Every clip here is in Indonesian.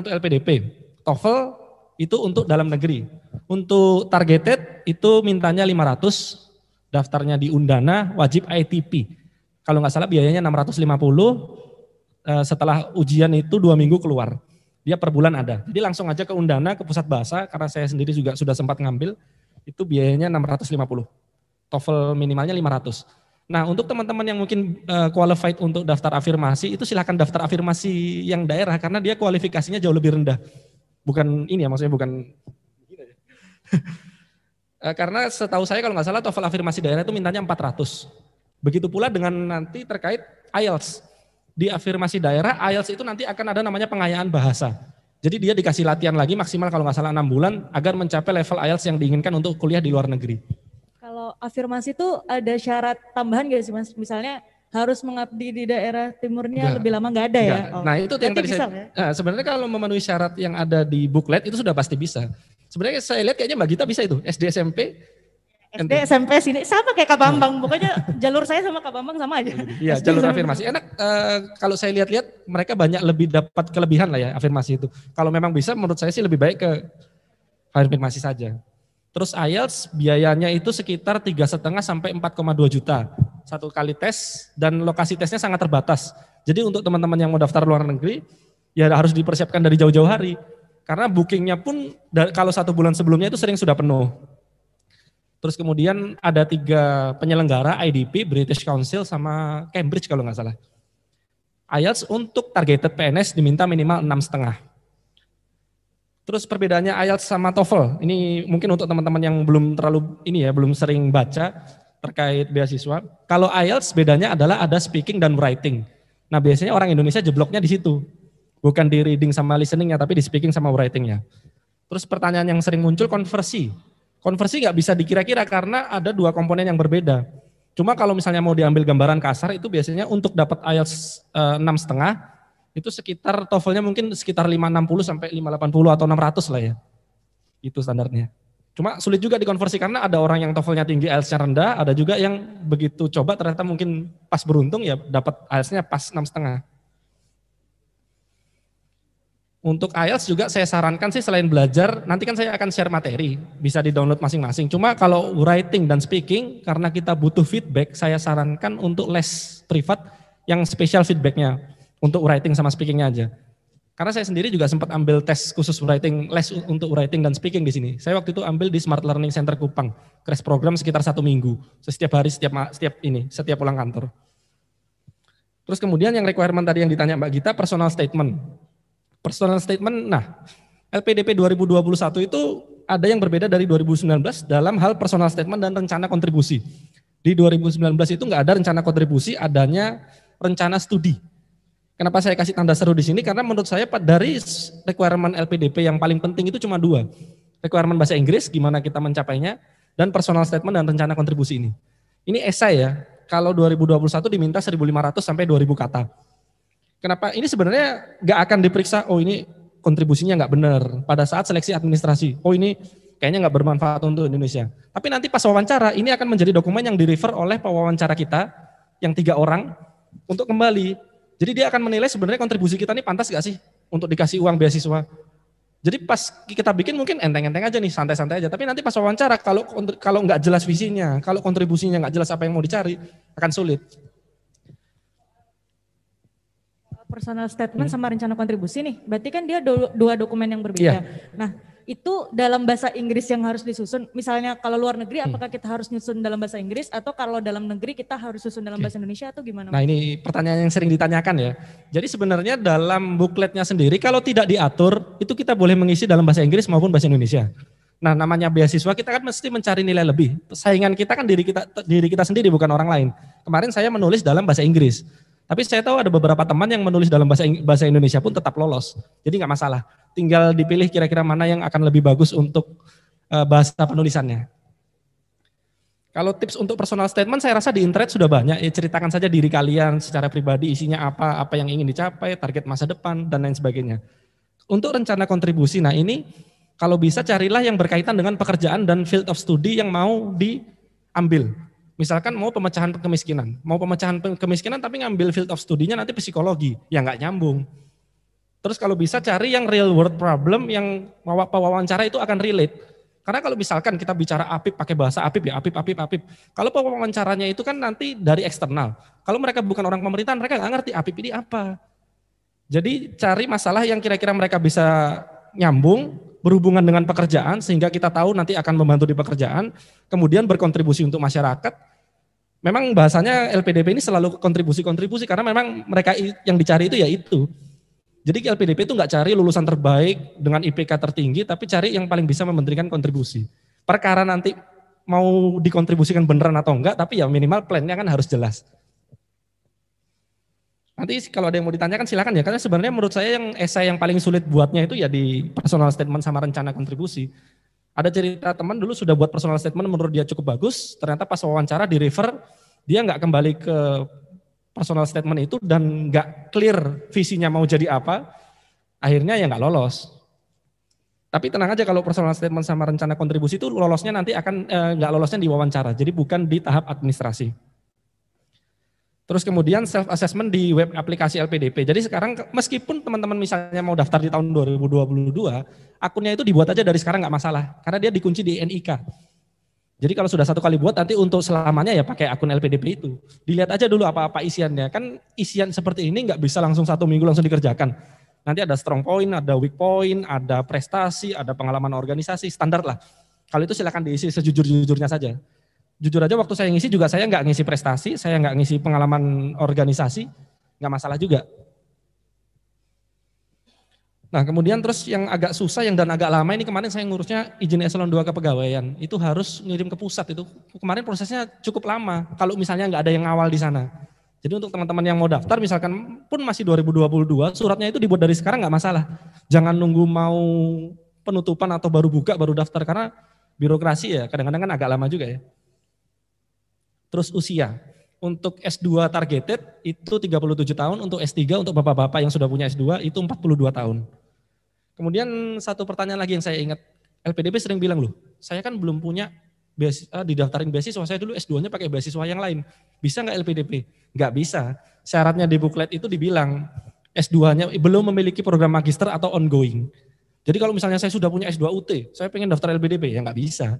untuk LPDP. TOEFL itu untuk dalam negeri. Untuk targeted itu mintanya 500, daftarnya di Undana wajib ITP. Kalau nggak salah biayanya 650, eh, setelah ujian itu dua minggu keluar. Dia per bulan ada. Jadi langsung aja ke Undana, ke pusat bahasa, karena saya sendiri juga sudah sempat ngambil, itu biayanya 650. TOEFL minimalnya 500. Nah, untuk hmm. teman-teman yang mungkin uh, qualified untuk daftar afirmasi, itu silahkan daftar afirmasi yang daerah karena dia kualifikasinya jauh lebih rendah. Bukan ini ya, maksudnya bukan. Eh, karena setahu saya kalau nggak salah TOEFL afirmasi daerah itu mintanya 400. Begitu pula dengan nanti terkait IELTS. Di afirmasi daerah, IELTS itu nanti akan ada namanya pengayaan bahasa. Jadi dia dikasih latihan lagi maksimal kalau nggak salah 6 bulan agar mencapai level IELTS yang diinginkan untuk kuliah di luar negeri. Kalau afirmasi itu ada syarat tambahan gak sih Mas? Misalnya harus mengabdi di daerah timurnya gak. lebih lama nggak ada gak. ya? Oh. Nah itu yang tadi bisa, saya, ya? nah, sebenarnya kalau memenuhi syarat yang ada di booklet itu sudah pasti bisa. Sebenarnya saya lihat kayaknya Mbak Gita bisa itu SD SMP SD SMP sini sama kayak Kak Bambang, pokoknya jalur saya sama Kak Bambang sama aja. Iya, jalur SMP. afirmasi. Enak uh, kalau saya lihat-lihat mereka banyak lebih dapat kelebihan lah ya afirmasi itu. Kalau memang bisa menurut saya sih lebih baik ke afirmasi saja. Terus IELTS biayanya itu sekitar tiga setengah sampai 4,2 juta satu kali tes dan lokasi tesnya sangat terbatas. Jadi untuk teman-teman yang mau daftar luar negeri ya harus dipersiapkan dari jauh-jauh hari karena bookingnya pun kalau satu bulan sebelumnya itu sering sudah penuh. Terus kemudian ada tiga penyelenggara IDP, British Council sama Cambridge kalau nggak salah. IELTS untuk targeted PNS diminta minimal enam setengah. Terus perbedaannya IELTS sama TOEFL. Ini mungkin untuk teman-teman yang belum terlalu ini ya, belum sering baca terkait beasiswa. Kalau IELTS bedanya adalah ada speaking dan writing. Nah, biasanya orang Indonesia jebloknya di situ. Bukan di reading sama listeningnya, tapi di speaking sama writingnya. Terus pertanyaan yang sering muncul konversi. Konversi nggak bisa dikira-kira karena ada dua komponen yang berbeda. Cuma kalau misalnya mau diambil gambaran kasar itu biasanya untuk dapat IELTS eh, enam setengah itu sekitar tofelnya mungkin sekitar 560 sampai 580 atau 600 lah ya. Itu standarnya. Cuma sulit juga dikonversi karena ada orang yang tofelnya tinggi IELTS-nya rendah, ada juga yang begitu coba ternyata mungkin pas beruntung ya dapat IELTS-nya pas enam setengah. Untuk IELTS juga saya sarankan sih selain belajar, nanti kan saya akan share materi, bisa di-download masing-masing. Cuma kalau writing dan speaking, karena kita butuh feedback, saya sarankan untuk les privat yang spesial feedbacknya untuk writing sama speakingnya aja. Karena saya sendiri juga sempat ambil tes khusus writing, les untuk writing dan speaking di sini. Saya waktu itu ambil di Smart Learning Center Kupang, crash program sekitar satu minggu, setiap hari, setiap setiap ini, setiap pulang kantor. Terus kemudian yang requirement tadi yang ditanya Mbak Gita, personal statement. Personal statement, nah LPDP 2021 itu ada yang berbeda dari 2019 dalam hal personal statement dan rencana kontribusi. Di 2019 itu nggak ada rencana kontribusi, adanya rencana studi Kenapa saya kasih tanda seru di sini? Karena menurut saya dari requirement LPDP yang paling penting itu cuma dua. Requirement bahasa Inggris, gimana kita mencapainya, dan personal statement dan rencana kontribusi ini. Ini esai ya, kalau 2021 diminta 1.500 sampai 2.000 kata. Kenapa? Ini sebenarnya nggak akan diperiksa, oh ini kontribusinya nggak benar. Pada saat seleksi administrasi, oh ini kayaknya nggak bermanfaat untuk Indonesia. Tapi nanti pas wawancara, ini akan menjadi dokumen yang di-refer oleh pewawancara kita, yang tiga orang, untuk kembali jadi dia akan menilai sebenarnya kontribusi kita ini pantas gak sih untuk dikasih uang beasiswa. Jadi pas kita bikin mungkin enteng-enteng aja nih, santai-santai aja. Tapi nanti pas wawancara kalau kalau nggak jelas visinya, kalau kontribusinya nggak jelas apa yang mau dicari, akan sulit. Personal statement hmm. sama rencana kontribusi nih, berarti kan dia dua dokumen yang berbeda. Yeah. Nah, itu dalam bahasa Inggris yang harus disusun. Misalnya kalau luar negeri hmm. apakah kita harus nyusun dalam bahasa Inggris atau kalau dalam negeri kita harus susun dalam okay. bahasa Indonesia atau gimana? Nah, ini pertanyaan yang sering ditanyakan ya. Jadi sebenarnya dalam bukletnya sendiri kalau tidak diatur itu kita boleh mengisi dalam bahasa Inggris maupun bahasa Indonesia. Nah, namanya beasiswa kita kan mesti mencari nilai lebih. Saingan kita kan diri kita diri kita sendiri bukan orang lain. Kemarin saya menulis dalam bahasa Inggris. Tapi saya tahu ada beberapa teman yang menulis dalam bahasa bahasa Indonesia pun tetap lolos. Jadi nggak masalah tinggal dipilih kira-kira mana yang akan lebih bagus untuk eh, bahasa penulisannya. Kalau tips untuk personal statement saya rasa di internet sudah banyak, ya ceritakan saja diri kalian secara pribadi isinya apa, apa yang ingin dicapai, target masa depan dan lain sebagainya. Untuk rencana kontribusi, nah ini kalau bisa carilah yang berkaitan dengan pekerjaan dan field of study yang mau diambil. Misalkan mau pemecahan kemiskinan, mau pemecahan kemiskinan tapi ngambil field of studinya nanti psikologi, ya nggak nyambung Terus kalau bisa cari yang real world problem yang wawancara itu akan relate. Karena kalau misalkan kita bicara apip pakai bahasa apip ya apip apip apip. Kalau wawancaranya itu kan nanti dari eksternal. Kalau mereka bukan orang pemerintahan mereka nggak ngerti apip ini apa. Jadi cari masalah yang kira-kira mereka bisa nyambung berhubungan dengan pekerjaan sehingga kita tahu nanti akan membantu di pekerjaan, kemudian berkontribusi untuk masyarakat. Memang bahasanya LPDP ini selalu kontribusi-kontribusi karena memang mereka yang dicari itu ya itu. Jadi LPDP itu nggak cari lulusan terbaik dengan IPK tertinggi, tapi cari yang paling bisa memberikan kontribusi. Perkara nanti mau dikontribusikan beneran atau enggak, tapi ya minimal plannya kan harus jelas. Nanti kalau ada yang mau ditanyakan silakan ya, karena sebenarnya menurut saya yang esai yang paling sulit buatnya itu ya di personal statement sama rencana kontribusi. Ada cerita teman dulu sudah buat personal statement menurut dia cukup bagus, ternyata pas wawancara di refer dia nggak kembali ke personal statement itu dan nggak clear visinya mau jadi apa, akhirnya ya nggak lolos. Tapi tenang aja kalau personal statement sama rencana kontribusi itu lolosnya nanti akan eh, nggak lolosnya di wawancara, jadi bukan di tahap administrasi. Terus kemudian self assessment di web aplikasi LPDP. Jadi sekarang meskipun teman-teman misalnya mau daftar di tahun 2022, akunnya itu dibuat aja dari sekarang nggak masalah karena dia dikunci di NIK. Jadi kalau sudah satu kali buat nanti untuk selamanya ya pakai akun LPDP itu. Dilihat aja dulu apa-apa isiannya. Kan isian seperti ini nggak bisa langsung satu minggu langsung dikerjakan. Nanti ada strong point, ada weak point, ada prestasi, ada pengalaman organisasi, standar lah. Kalau itu silahkan diisi sejujur-jujurnya saja. Jujur aja waktu saya ngisi juga saya nggak ngisi prestasi, saya nggak ngisi pengalaman organisasi, nggak masalah juga. Nah kemudian terus yang agak susah yang dan agak lama ini kemarin saya ngurusnya izin eselon 2 kepegawaian itu harus ngirim ke pusat itu kemarin prosesnya cukup lama kalau misalnya nggak ada yang awal di sana. Jadi untuk teman-teman yang mau daftar misalkan pun masih 2022 suratnya itu dibuat dari sekarang nggak masalah. Jangan nunggu mau penutupan atau baru buka baru daftar karena birokrasi ya kadang-kadang kan agak lama juga ya. Terus usia. Untuk S2 targeted itu 37 tahun, untuk S3 untuk bapak-bapak yang sudah punya S2 itu 42 tahun. Kemudian satu pertanyaan lagi yang saya ingat, LPDP sering bilang loh, saya kan belum punya beasiswa, uh, eh, didaftarin beasiswa, saya dulu S2-nya pakai beasiswa yang lain. Bisa nggak LPDP? Nggak bisa. Syaratnya di buklet itu dibilang S2-nya belum memiliki program magister atau ongoing. Jadi kalau misalnya saya sudah punya S2 UT, saya pengen daftar LPDP, ya nggak bisa.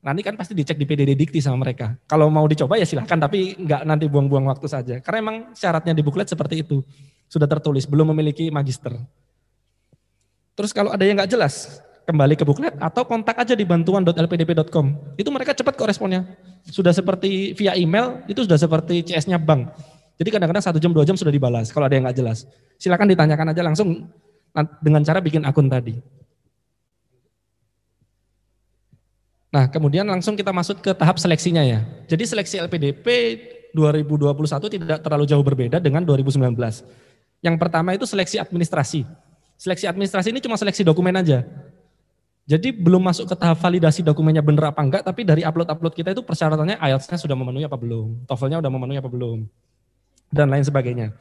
Nanti kan pasti dicek di PDD Dikti sama mereka. Kalau mau dicoba ya silahkan, tapi nggak nanti buang-buang waktu saja. Karena emang syaratnya di buklet seperti itu. Sudah tertulis, belum memiliki magister. Terus kalau ada yang nggak jelas, kembali ke buklet atau kontak aja di bantuan.lpdp.com. Itu mereka cepat kok responnya. Sudah seperti via email, itu sudah seperti CS-nya bank. Jadi kadang-kadang satu jam dua jam sudah dibalas kalau ada yang nggak jelas. Silahkan ditanyakan aja langsung dengan cara bikin akun tadi. Nah, kemudian langsung kita masuk ke tahap seleksinya ya. Jadi seleksi LPDP 2021 tidak terlalu jauh berbeda dengan 2019. Yang pertama itu seleksi administrasi. Seleksi administrasi ini cuma seleksi dokumen aja. Jadi belum masuk ke tahap validasi dokumennya bener apa enggak, tapi dari upload-upload kita itu persyaratannya IELTS-nya sudah memenuhi apa belum, TOEFL-nya sudah memenuhi apa belum, dan lain sebagainya.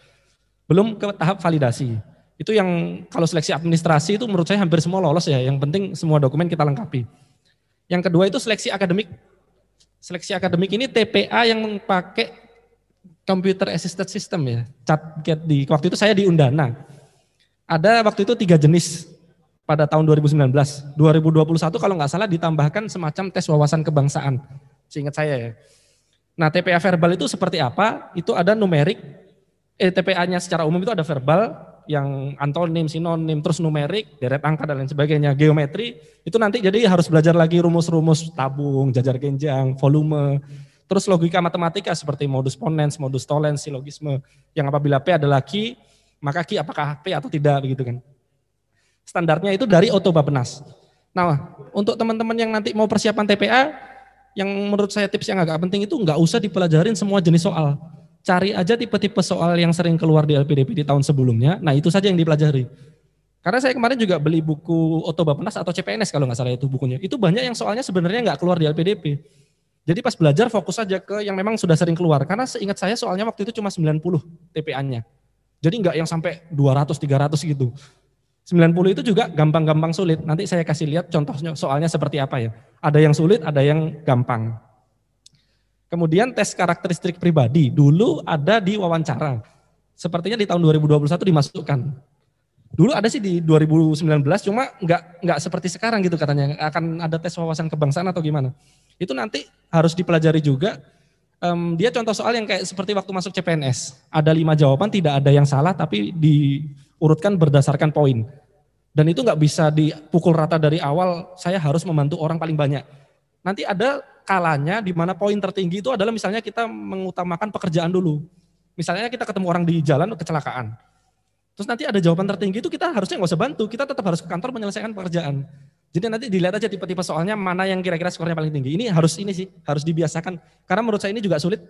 Belum ke tahap validasi. Itu yang kalau seleksi administrasi itu menurut saya hampir semua lolos ya, yang penting semua dokumen kita lengkapi. Yang kedua itu seleksi akademik. Seleksi akademik ini TPA yang pakai computer assisted system ya. chat Cat di waktu itu saya di Undana ada waktu itu tiga jenis pada tahun 2019. 2021 kalau nggak salah ditambahkan semacam tes wawasan kebangsaan. Seingat saya ya. Nah TPA verbal itu seperti apa? Itu ada numerik, eh, TPA-nya secara umum itu ada verbal, yang antonim, sinonim, terus numerik, deret angka dan lain sebagainya, geometri, itu nanti jadi harus belajar lagi rumus-rumus tabung, jajar genjang, volume, terus logika matematika seperti modus ponens, modus tollens, silogisme, yang apabila P adalah Q, maka Ki apakah P atau tidak begitu kan. Standarnya itu dari penas. Nah, untuk teman-teman yang nanti mau persiapan TPA, yang menurut saya tips yang agak penting itu nggak usah dipelajarin semua jenis soal. Cari aja tipe-tipe soal yang sering keluar di LPDP di tahun sebelumnya, nah itu saja yang dipelajari. Karena saya kemarin juga beli buku Oto Bapenas atau CPNS kalau nggak salah itu bukunya. Itu banyak yang soalnya sebenarnya nggak keluar di LPDP. Jadi pas belajar fokus aja ke yang memang sudah sering keluar. Karena seingat saya soalnya waktu itu cuma 90 TPA-nya. Jadi nggak yang sampai 200, 300 gitu. 90 itu juga gampang-gampang sulit. Nanti saya kasih lihat contohnya soalnya seperti apa ya. Ada yang sulit, ada yang gampang. Kemudian tes karakteristik pribadi. Dulu ada di wawancara. Sepertinya di tahun 2021 dimasukkan. Dulu ada sih di 2019, cuma nggak nggak seperti sekarang gitu katanya. Akan ada tes wawasan kebangsaan atau gimana. Itu nanti harus dipelajari juga um, dia contoh soal yang kayak seperti waktu masuk CPNS. Ada lima jawaban, tidak ada yang salah, tapi diurutkan berdasarkan poin. Dan itu nggak bisa dipukul rata dari awal, saya harus membantu orang paling banyak. Nanti ada kalanya di mana poin tertinggi itu adalah misalnya kita mengutamakan pekerjaan dulu. Misalnya kita ketemu orang di jalan kecelakaan. Terus nanti ada jawaban tertinggi itu kita harusnya nggak usah bantu, kita tetap harus ke kantor menyelesaikan pekerjaan. Jadi nanti dilihat aja tipe-tipe soalnya mana yang kira-kira skornya paling tinggi. Ini harus ini sih, harus dibiasakan. Karena menurut saya ini juga sulit.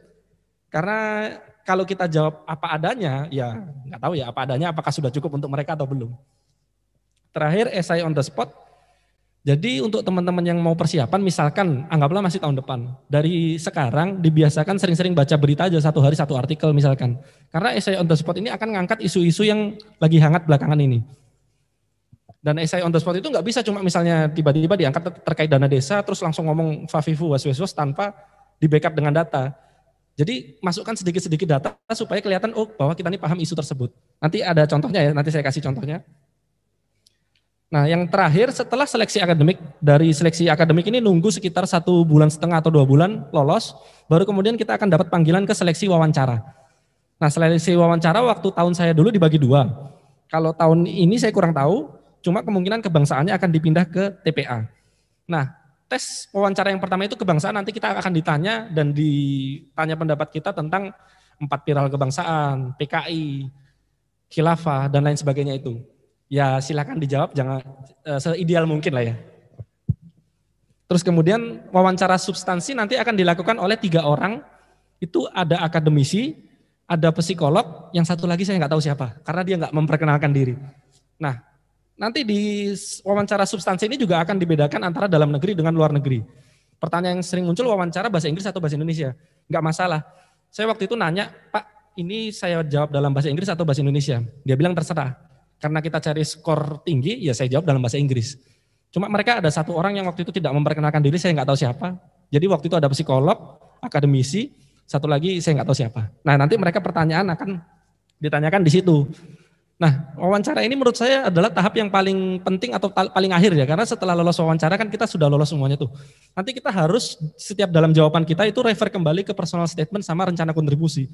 Karena kalau kita jawab apa adanya, ya nggak tahu ya apa adanya apakah sudah cukup untuk mereka atau belum. Terakhir essay on the spot. Jadi untuk teman-teman yang mau persiapan, misalkan anggaplah masih tahun depan. Dari sekarang dibiasakan sering-sering baca berita aja satu hari satu artikel misalkan. Karena essay on the spot ini akan ngangkat isu-isu yang lagi hangat belakangan ini. Dan essay on the spot itu nggak bisa cuma misalnya tiba-tiba diangkat terkait dana desa terus langsung ngomong Fafifu, was was was tanpa di backup dengan data. Jadi masukkan sedikit-sedikit data supaya kelihatan oh bahwa kita ini paham isu tersebut. Nanti ada contohnya ya, nanti saya kasih contohnya. Nah yang terakhir setelah seleksi akademik, dari seleksi akademik ini nunggu sekitar satu bulan setengah atau dua bulan lolos, baru kemudian kita akan dapat panggilan ke seleksi wawancara. Nah seleksi wawancara waktu tahun saya dulu dibagi dua. Kalau tahun ini saya kurang tahu, Cuma kemungkinan kebangsaannya akan dipindah ke TPA. Nah, tes wawancara yang pertama itu kebangsaan nanti kita akan ditanya dan ditanya pendapat kita tentang empat viral kebangsaan, PKI, khilafah dan lain sebagainya itu. Ya silakan dijawab jangan eh, seideal mungkin lah ya. Terus kemudian wawancara substansi nanti akan dilakukan oleh tiga orang. Itu ada akademisi, ada psikolog, yang satu lagi saya nggak tahu siapa, karena dia nggak memperkenalkan diri. Nah, Nanti di wawancara substansi ini juga akan dibedakan antara dalam negeri dengan luar negeri. Pertanyaan yang sering muncul wawancara bahasa Inggris atau bahasa Indonesia. Enggak masalah. Saya waktu itu nanya, Pak, ini saya jawab dalam bahasa Inggris atau bahasa Indonesia? Dia bilang terserah. Karena kita cari skor tinggi, ya saya jawab dalam bahasa Inggris. Cuma mereka ada satu orang yang waktu itu tidak memperkenalkan diri, saya nggak tahu siapa. Jadi waktu itu ada psikolog, akademisi, satu lagi saya nggak tahu siapa. Nah nanti mereka pertanyaan akan ditanyakan di situ. Nah, wawancara ini menurut saya adalah tahap yang paling penting atau paling akhir ya, karena setelah lolos wawancara kan kita sudah lolos semuanya tuh. Nanti kita harus setiap dalam jawaban kita itu refer kembali ke personal statement sama rencana kontribusi.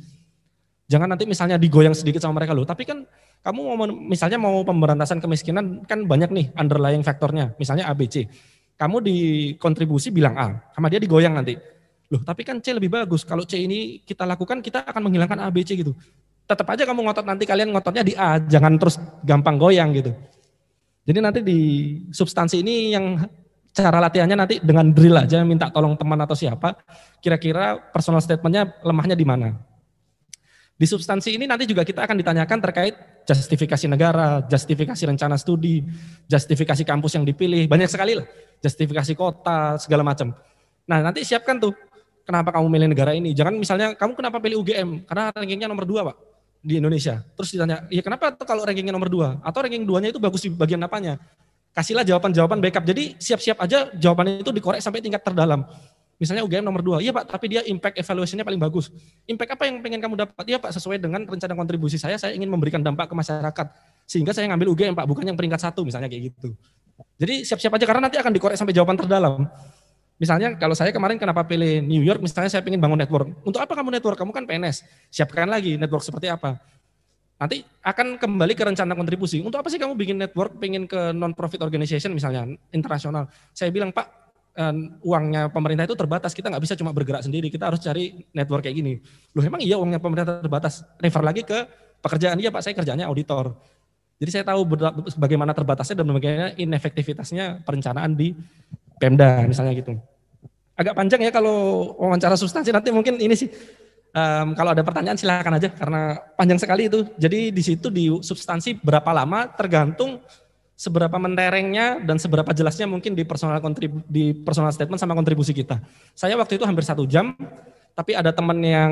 Jangan nanti misalnya digoyang sedikit sama mereka loh, tapi kan kamu mau misalnya mau pemberantasan kemiskinan kan banyak nih underlying faktornya, misalnya ABC. Kamu di kontribusi bilang A, sama dia digoyang nanti. Loh, tapi kan C lebih bagus. Kalau C ini kita lakukan, kita akan menghilangkan ABC gitu tetap aja kamu ngotot nanti kalian ngototnya di A, jangan terus gampang goyang gitu. Jadi nanti di substansi ini yang cara latihannya nanti dengan drill aja minta tolong teman atau siapa, kira-kira personal statementnya lemahnya di mana. Di substansi ini nanti juga kita akan ditanyakan terkait justifikasi negara, justifikasi rencana studi, justifikasi kampus yang dipilih, banyak sekali lah, justifikasi kota, segala macam. Nah nanti siapkan tuh, kenapa kamu milih negara ini? Jangan misalnya kamu kenapa pilih UGM? Karena rankingnya nomor dua pak di Indonesia. Terus ditanya, ya kenapa kalau rankingnya nomor dua? Atau ranking duanya itu bagus di bagian apanya? Kasihlah jawaban-jawaban backup. Jadi siap-siap aja jawabannya itu dikorek sampai tingkat terdalam. Misalnya UGM nomor dua, iya Pak, tapi dia impact evaluation paling bagus. Impact apa yang pengen kamu dapat? Iya Pak, sesuai dengan rencana kontribusi saya, saya ingin memberikan dampak ke masyarakat. Sehingga saya ngambil UGM Pak, bukan yang peringkat satu misalnya kayak gitu. Jadi siap-siap aja karena nanti akan dikorek sampai jawaban terdalam. Misalnya kalau saya kemarin kenapa pilih New York, misalnya saya ingin bangun network. Untuk apa kamu network? Kamu kan PNS. Siapkan lagi network seperti apa. Nanti akan kembali ke rencana kontribusi. Untuk apa sih kamu bikin network, pengen ke non-profit organization misalnya, internasional. Saya bilang, Pak, eh, uangnya pemerintah itu terbatas. Kita nggak bisa cuma bergerak sendiri. Kita harus cari network kayak gini. Loh emang iya uangnya pemerintah terbatas. Refer lagi ke pekerjaan dia, Pak. Saya kerjanya auditor. Jadi saya tahu bagaimana terbatasnya dan bagaimana inefektivitasnya perencanaan di Pemda misalnya gitu. Agak panjang ya kalau wawancara substansi nanti mungkin ini sih um, kalau ada pertanyaan silakan aja karena panjang sekali itu. Jadi di situ di substansi berapa lama tergantung seberapa menterengnya dan seberapa jelasnya mungkin di personal di personal statement sama kontribusi kita. Saya waktu itu hampir satu jam, tapi ada teman yang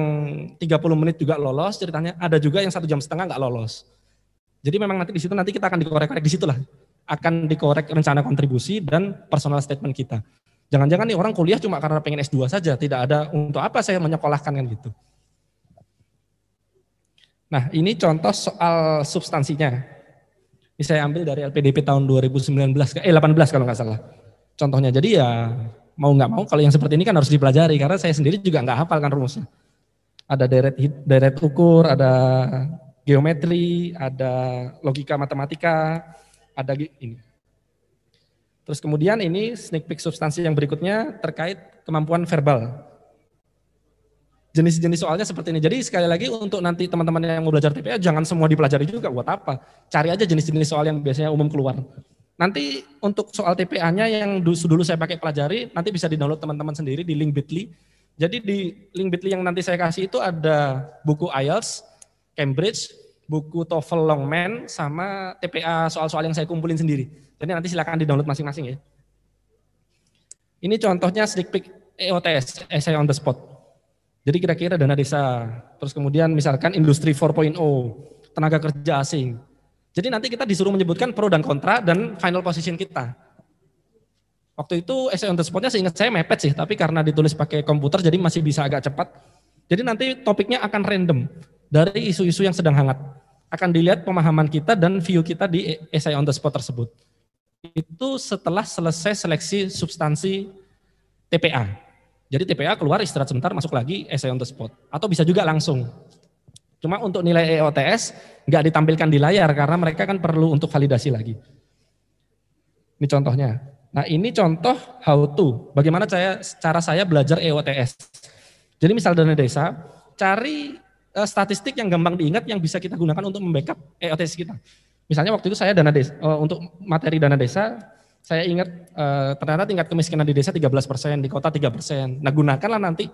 30 menit juga lolos ceritanya, ada juga yang satu jam setengah nggak lolos. Jadi memang nanti di situ nanti kita akan dikorek-korek di situ lah akan dikorek rencana kontribusi dan personal statement kita. Jangan-jangan nih orang kuliah cuma karena pengen S2 saja, tidak ada untuk apa saya menyekolahkan kan gitu. Nah, ini contoh soal substansinya. Ini saya ambil dari LPDP tahun 2019 eh 18 kalau nggak salah. Contohnya. Jadi ya mau nggak mau kalau yang seperti ini kan harus dipelajari karena saya sendiri juga nggak hafal kan rumusnya. Ada deret deret ukur, ada geometri, ada logika matematika, ada ini. Terus kemudian ini sneak peek substansi yang berikutnya terkait kemampuan verbal. Jenis-jenis soalnya seperti ini. Jadi sekali lagi untuk nanti teman-teman yang mau belajar TPA jangan semua dipelajari juga buat apa. Cari aja jenis-jenis soal yang biasanya umum keluar. Nanti untuk soal TPA-nya yang dulu saya pakai pelajari, nanti bisa di-download teman-teman sendiri di link bit.ly. Jadi di link bit.ly yang nanti saya kasih itu ada buku IELTS, Cambridge, buku TOEFL Longman sama TPA soal-soal yang saya kumpulin sendiri. Jadi nanti silakan di-download masing-masing ya. Ini contohnya sneak peek EOTS, Essay on the Spot. Jadi kira-kira dana desa, terus kemudian misalkan industri 4.0, tenaga kerja asing. Jadi nanti kita disuruh menyebutkan pro dan kontra dan final position kita. Waktu itu essay on the spotnya seingat saya mepet sih, tapi karena ditulis pakai komputer jadi masih bisa agak cepat. Jadi nanti topiknya akan random dari isu-isu yang sedang hangat akan dilihat pemahaman kita dan view kita di essay on the spot tersebut. Itu setelah selesai seleksi substansi TPA. Jadi TPA keluar istirahat sebentar masuk lagi essay on the spot atau bisa juga langsung. Cuma untuk nilai EOTS nggak ditampilkan di layar karena mereka kan perlu untuk validasi lagi. Ini contohnya. Nah ini contoh how to, bagaimana saya, cara saya belajar EOTS. Jadi misal dana desa, cari uh, statistik yang gampang diingat yang bisa kita gunakan untuk membackup EOTS kita. Misalnya waktu itu saya dana desa uh, eh, untuk materi dana desa saya ingat uh, ternyata tingkat kemiskinan di desa 13 persen, di kota 3 persen. Nah gunakanlah nanti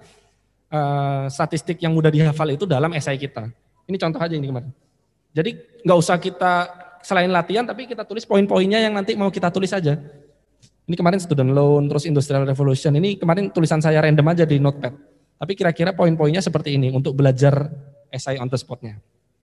uh, statistik yang mudah dihafal itu dalam esai kita. Ini contoh aja ini kemarin. Jadi nggak usah kita selain latihan tapi kita tulis poin-poinnya yang nanti mau kita tulis aja. Ini kemarin student loan, terus industrial revolution. Ini kemarin tulisan saya random aja di notepad tapi kira-kira poin-poinnya seperti ini untuk belajar esai on the spot nya